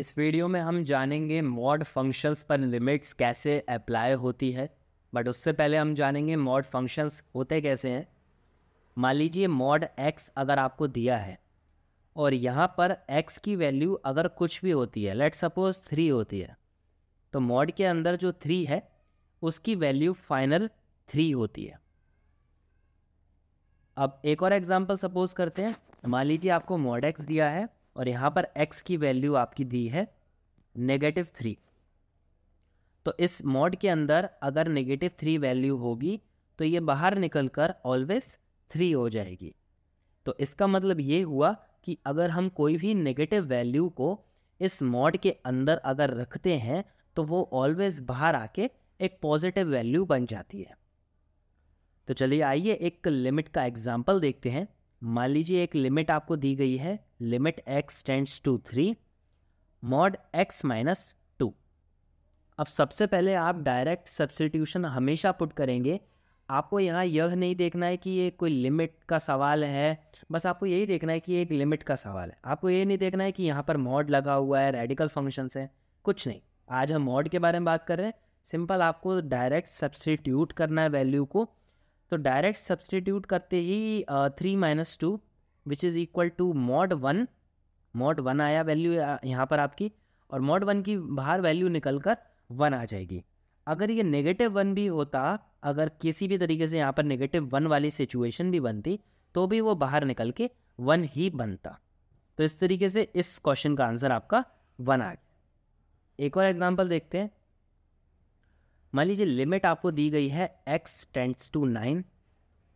इस वीडियो में हम जानेंगे मॉड फंक्शंस पर लिमिट्स कैसे अप्लाई होती है बट उससे पहले हम जानेंगे मॉड फंक्शंस होते कैसे हैं मान लीजिए मॉड एक्स अगर आपको दिया है और यहाँ पर एक्स की वैल्यू अगर कुछ भी होती है लेट सपोज थ्री होती है तो मॉड के अंदर जो थ्री है उसकी वैल्यू फाइनल थ्री होती है अब एक और एग्जांपल सपोज करते हैं मान लीजिए आपको मॉड एक्स दिया है और यहाँ पर x की वैल्यू आपकी दी है नेगेटिव थ्री तो इस मॉड के अंदर अगर नेगेटिव थ्री वैल्यू होगी तो ये बाहर निकल कर ऑलवेज थ्री हो जाएगी तो इसका मतलब ये हुआ कि अगर हम कोई भी नेगेटिव वैल्यू को इस मॉड के अंदर अगर रखते हैं तो वो ऑलवेज बाहर आके एक पॉजिटिव वैल्यू बन जाती है तो चलिए आइए एक लिमिट का एग्जाम्पल देखते हैं मान लीजिए एक लिमिट आपको दी गई है limit x tends to three mod x minus two अब सबसे पहले आप डायरेक्ट सब्सटीट्यूशन हमेशा पुट करेंगे आपको यहाँ यह नहीं देखना है कि ये कोई लिमिट का सवाल है बस आपको यही देखना है कि एक लिमिट का सवाल है आपको ये नहीं देखना है कि यहाँ पर मॉड लगा हुआ है रेडिकल फंक्शंस हैं कुछ नहीं आज हम मॉड के बारे में बात कर रहे हैं सिंपल आपको डायरेक्ट सब्सटीट्यूट करना है वैल्यू को तो डायरेक्ट सब्सटीट्यूट करते ही three minus two which is equal to mod one mod one आया वैल्यू यहाँ पर आपकी और मॉड वन की बाहर वैल्यू निकल कर वन आ जाएगी अगर ये नेगेटिव वन भी होता अगर किसी भी तरीके से यहाँ पर नेगेटिव वन वाली सिचुएशन भी बनती तो भी वो बाहर निकल के वन ही बनता तो इस तरीके से इस क्वेश्चन का आंसर आपका वन आ गया एक और एग्जाम्पल देखते हैं मान लीजिए लिमिट आपको दी गई है एक्स टेंड्स टू नाइन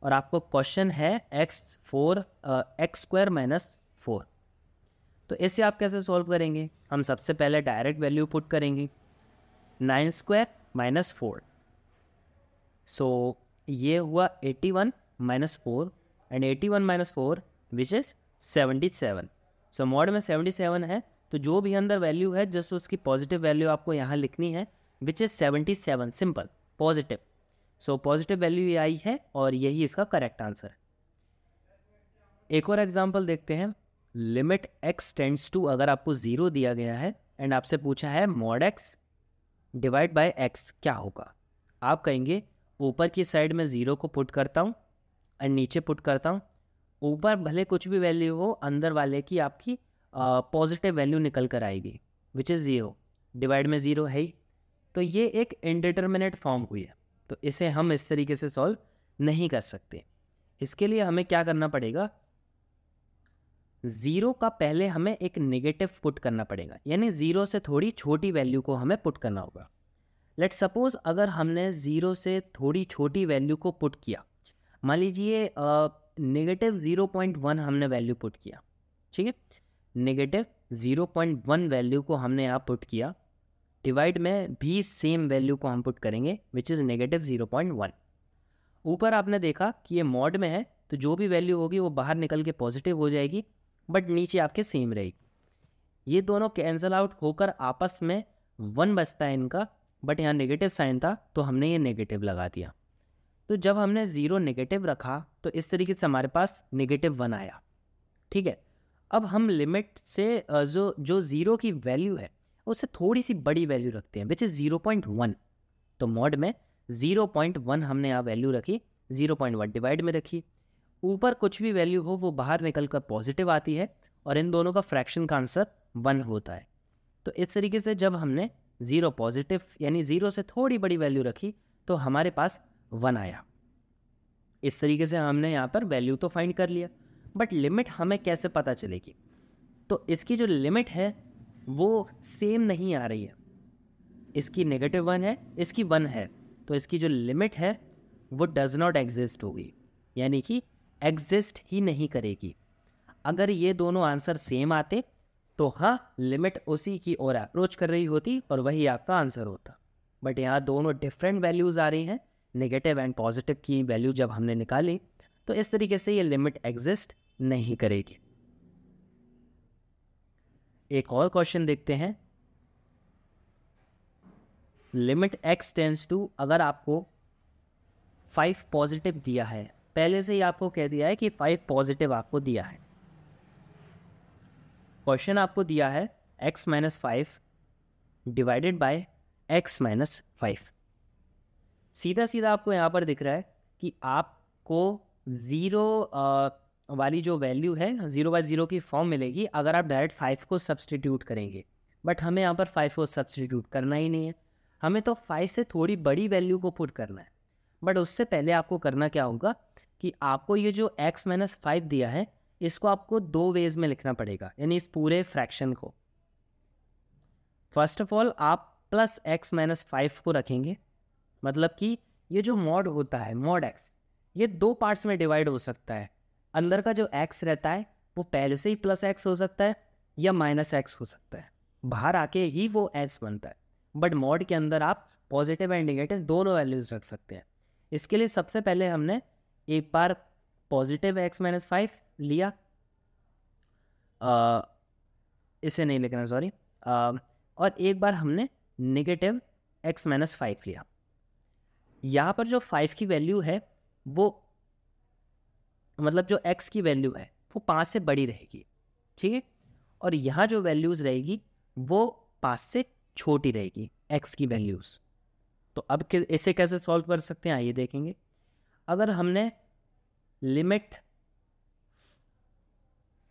और आपको क्वेश्चन है x four x square minus four तो इसे आप कैसे सॉल्व करेंगे हम सबसे पहले डायरेक्ट वैल्यू पुट करेंगे nine square minus four so ये हुआ eighty one minus four and eighty one minus four which is seventy seven so mod में सेवेंटी सेवन है तो जो भी अंदर वैल्यू है जस्ट उसकी पॉजिटिव वैल्यू आपको यहाँ लिखनी है which is seventy seven simple positive so positive value ये आई है और यही इसका करेक्ट आंसर है एक और एग्जाम्पल देखते हैं लिमिट एक्स टेंड्स टू अगर आपको ज़ीरो दिया गया है एंड आपसे पूछा है mod x divide by x क्या होगा आप कहेंगे ऊपर की साइड में ज़ीरो को पुट करता हूँ एंड नीचे पुट करता हूँ ऊपर भले कुछ भी वैल्यू हो अंदर वाले की आपकी पॉजिटिव वैल्यू निकल कर आएगी विच इज़ ज़ीरो डिवाइड में ज़ीरो है ही तो ये एक इनडिटर्मिनेट फॉर्म हुई है तो इसे हम इस तरीके से सॉल्व नहीं कर सकते इसके लिए हमें क्या करना पड़ेगा ज़ीरो का पहले हमें एक नेगेटिव पुट करना पड़ेगा यानी ज़ीरो से थोड़ी छोटी वैल्यू को हमें पुट करना होगा लेट सपोज़ अगर हमने ज़ीरो से थोड़ी छोटी वैल्यू को पुट किया मान लीजिए नेगेटिव ज़ीरो पॉइंट वन हमने वैल्यू पुट किया ठीक है negative zero point one value को हमने यहाँ पुट किया डिवाइड में भी सेम वैल्यू को हम पुट करेंगे which is negative zero point one ऊपर आपने देखा कि ये मॉड में है तो जो भी वैल्यू होगी वो बाहर निकल के पॉजिटिव हो जाएगी बट नीचे आपके सेम रहेगी ये दोनों कैंसल आउट होकर आपस में वन बचता है इनका बट यहाँ नेगेटिव साइन था तो हमने ये नेगेटिव लगा दिया तो जब हमने ज़ीरो नेगेटिव रखा तो इस तरीके से हमारे पास नेगेटिव वन आया ठीक है अब हम लिमिट से जो जो ज़ीरो की वैल्यू है उससे थोड़ी सी बड़ी वैल्यू रखते हैं which is zero point one तो मॉड में ज़ीरो पॉइंट वन हमने यहाँ वैल्यू रखी ज़ीरो पॉइंट वन डिवाइड में रखी ऊपर कुछ भी वैल्यू हो वो बाहर निकल कर पॉजिटिव आती है और इन दोनों का फ्रैक्शन का आंसर वन होता है तो इस तरीके से जब हमने ज़ीरो पॉजिटिव यानी ज़ीरो से थोड़ी बड़ी वैल्यू रखी तो हमारे पास वन आया इस तरीके से हमने यहाँ पर वैल्यू तो फाइंड कर लिया बट लिमिट हमें कैसे पता चलेगी तो इसकी जो लिमिट है वो सेम नहीं आ रही है इसकी नेगेटिव वन है इसकी वन है तो इसकी जो लिमिट है वो डज़ नॉट एग्जिस्ट होगी यानी कि एग्जिस्ट ही नहीं करेगी अगर ये दोनों आंसर सेम आते तो हाँ लिमिट उसी की ओर अप्रोच कर रही होती और वही आपका आंसर होता बट यहाँ दोनों डिफरेंट वैल्यूज़ आ रही हैं नेगेटिव एंड पॉजिटिव की वैल्यू जब हमने निकाली तो इस तरीके से ये लिमिट एग्जिस्ट नहीं करेगी एक और क्वेश्चन देखते हैं लिमिट एक्स टेंस टू अगर आपको फाइव पॉजिटिव दिया है पहले से ही आपको कह दिया है कि फाइव पॉजिटिव आपको दिया है क्वेश्चन आपको दिया है x minus five divided by x minus five सीधा सीधा आपको यहाँ पर दिख रहा है कि आपको ज़ीरो वाली जो वैल्यू है ज़ीरो बाई ज़ीरो की फॉर्म मिलेगी अगर आप डायरेक्ट फाइव को सब्सटीट्यूट करेंगे बट हमें यहाँ पर फाइव को सब्सटीट्यूट करना ही नहीं है हमें तो फाइव से थोड़ी बड़ी वैल्यू को पुट करना है बट उससे पहले आपको करना क्या होगा कि आपको ये जो एक्स माइनस फाइव दिया है इसको आपको दो वेज में लिखना पड़ेगा यानी इस पूरे फ्रैक्शन को फर्स्ट ऑफ ऑल आप प्लस एक्स माइनस फाइव को रखेंगे मतलब कि ये जो मॉड होता है मॉड एक्स ये दो पार्ट्स में डिवाइड हो सकता है अंदर का जो एक्स रहता है वो पहले से ही प्लस एक्स हो सकता है या माइनस एक्स हो सकता है बाहर आके ही वो एक्स बनता है बट मॉड के अंदर आप पॉजिटिव एंड निगेटिव दोनों वैल्यूज रख सकते हैं इसके लिए सबसे पहले हमने एक बार पॉजिटिव एक्स माइनस फाइव लिया आ, इसे नहीं लिखना सॉरी और एक बार हमने निगेटिव एक्स माइनस फाइव लिया यहाँ पर जो फाइव की वैल्यू है वो मतलब जो एक्स की वैल्यू है वो पाँच से बड़ी रहेगी ठीक है और यहाँ जो वैल्यूज़ रहेगी वो पाँच से छोटी रहेगी एक्स की वैल्यूज़ तो अब इसे कैसे सॉल्व कर सकते हैं आइए देखेंगे अगर हमने लिमिट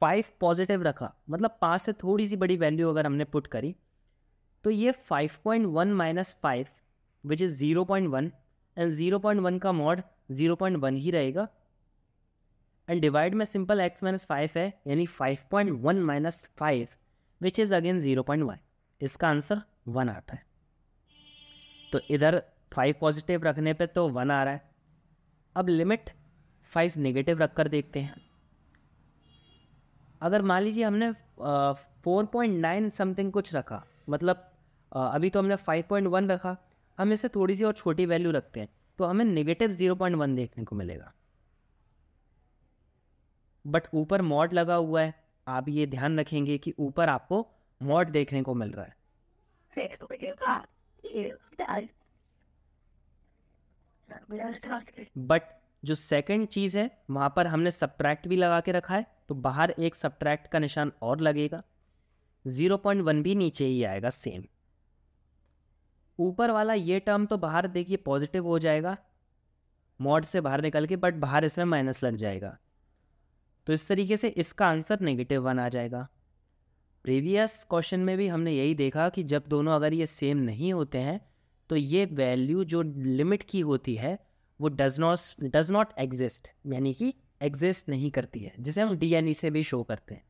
फाइव पॉजिटिव रखा मतलब पाँच से थोड़ी सी बड़ी वैल्यू अगर हमने पुट करी तो ये five point one minus five which is zero point one and zero point one का मॉड ज़ीरो पॉइंट वन ही रहेगा एंड डिवाइड में सिंपल एक्स माइनस फाइव है यानी five point one minus five which is again zero point one इसका answer one आता है तो इधर फाइव पॉजिटिव रखने पे तो वन आ रहा है अब लिमिट फाइव नेगेटिव रख कर देखते हैं अगर मान लीजिए हमने फोर पॉइंट नाइन समथिंग कुछ रखा मतलब uh, अभी तो हमने फाइव पॉइंट वन रखा हम इसे थोड़ी सी और छोटी वैल्यू रखते हैं तो हमें नेगेटिव ज़ीरो पॉइंट वन देखने को मिलेगा बट ऊपर मॉड लगा हुआ है आप ये ध्यान रखेंगे कि ऊपर आपको मॉड देखने को मिल रहा है बट जो सेकंड चीज़ है वहां पर हमने सब्ट्रैक्ट भी लगा के रखा है तो बाहर एक सब्ट्रैक्ट का निशान और लगेगा ज़ीरो पॉइंट वन भी नीचे ही आएगा सेम ऊपर वाला ये टर्म तो बाहर देखिए पॉजिटिव हो जाएगा मॉड से बाहर निकल के बट बाहर इसमें माइनस लग जाएगा तो इस तरीके से इसका आंसर नेगेटिव वन आ जाएगा प्रीवियस क्वेश्चन में भी हमने यही देखा कि जब दोनों अगर ये सेम नहीं होते हैं तो ये वैल्यू जो लिमिट की होती है वो does not does not exist यानी कि एग्जिस्ट नहीं करती है जिसे हम डी e से भी शो करते हैं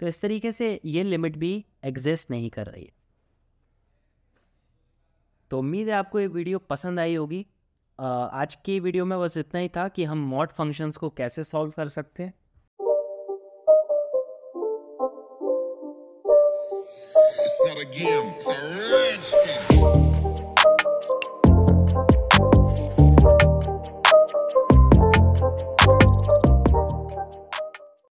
तो इस तरीके से ये लिमिट भी एग्जिस्ट नहीं कर रही है तो उम्मीद है आपको ये वीडियो पसंद आई होगी आज की वीडियो में बस इतना ही था कि हम मॉड फंक्शंस को कैसे सॉल्व कर सकते हैं It's not a game, it's a rich game.